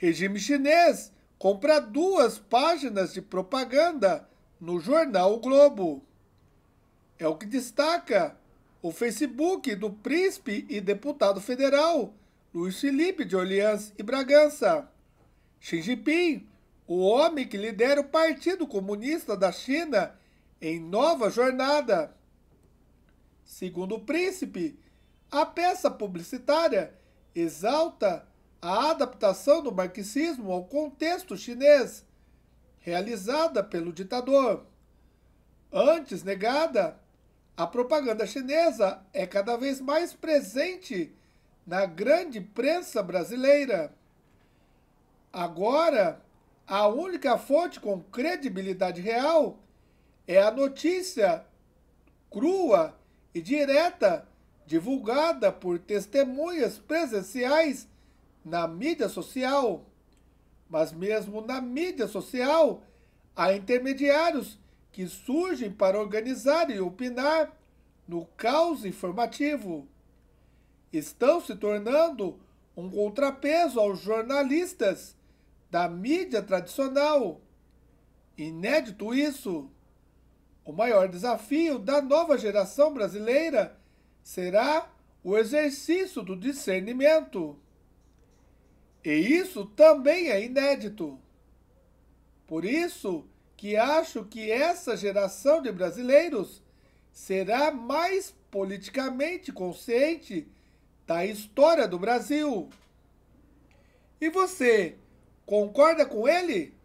regime chinês compra duas páginas de propaganda no jornal o Globo. É o que destaca o Facebook do príncipe e deputado federal Luiz Felipe de Orleans e Bragança. Xi Jinping, o homem que lidera o Partido Comunista da China em nova jornada. Segundo o príncipe, a peça publicitária exalta a adaptação do marxismo ao contexto chinês, realizada pelo ditador. Antes negada, a propaganda chinesa é cada vez mais presente na grande imprensa brasileira. Agora, a única fonte com credibilidade real é a notícia crua e direta divulgada por testemunhas presenciais na mídia social, mas mesmo na mídia social há intermediários que surgem para organizar e opinar no caos informativo. Estão se tornando um contrapeso aos jornalistas da mídia tradicional. Inédito isso. O maior desafio da nova geração brasileira será o exercício do discernimento. E isso também é inédito. Por isso que acho que essa geração de brasileiros será mais politicamente consciente da história do Brasil. E você concorda com ele?